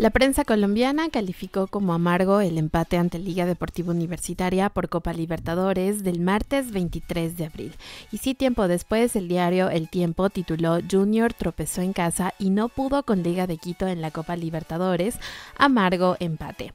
La prensa colombiana calificó como amargo el empate ante Liga Deportiva Universitaria por Copa Libertadores del martes 23 de abril. Y sí, tiempo después, el diario El Tiempo tituló Junior tropezó en casa y no pudo con Liga de Quito en la Copa Libertadores, amargo empate.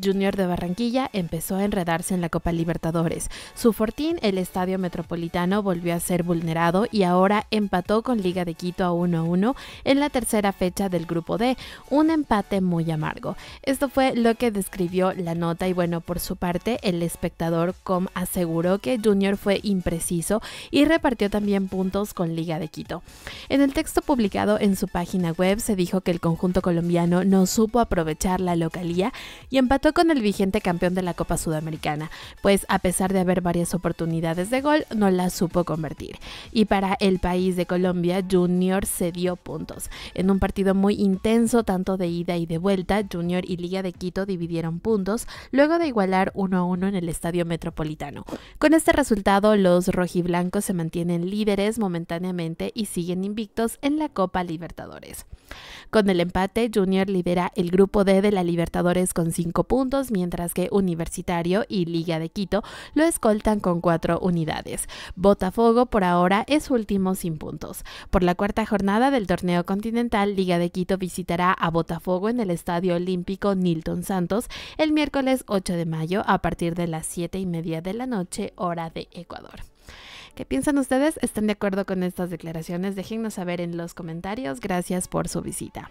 Junior de Barranquilla empezó a enredarse en la Copa Libertadores. Su fortín, el Estadio Metropolitano, volvió a ser vulnerado y ahora empató con Liga de Quito a 1-1 en la tercera fecha del Grupo D, un empate muy amargo. Esto fue lo que describió la nota y bueno, por su parte, el espectador com aseguró que Junior fue impreciso y repartió también puntos con Liga de Quito. En el texto publicado en su página web se dijo que el conjunto colombiano no supo aprovechar la localía y empató con el vigente campeón de la Copa Sudamericana, pues a pesar de haber varias oportunidades de gol, no las supo convertir. Y para el país de Colombia, Junior cedió puntos en un partido muy intenso tanto de ida y de vuelta, Junior y Liga de Quito dividieron puntos luego de igualar 1 1 en el Estadio Metropolitano. Con este resultado, los rojiblancos se mantienen líderes momentáneamente y siguen invictos en la Copa Libertadores. Con el empate, Junior lidera el grupo D de la Libertadores con 5 puntos, mientras que Universitario y Liga de Quito lo escoltan con 4 unidades. Botafogo por ahora es último sin puntos. Por la cuarta jornada del torneo continental, Liga de Quito visitará a Botafogo en el Estadio Olímpico Nilton Santos el miércoles 8 de mayo a partir de las 7 y media de la noche, hora de Ecuador. ¿Qué piensan ustedes? ¿Están de acuerdo con estas declaraciones? Déjenos saber en los comentarios. Gracias por su visita.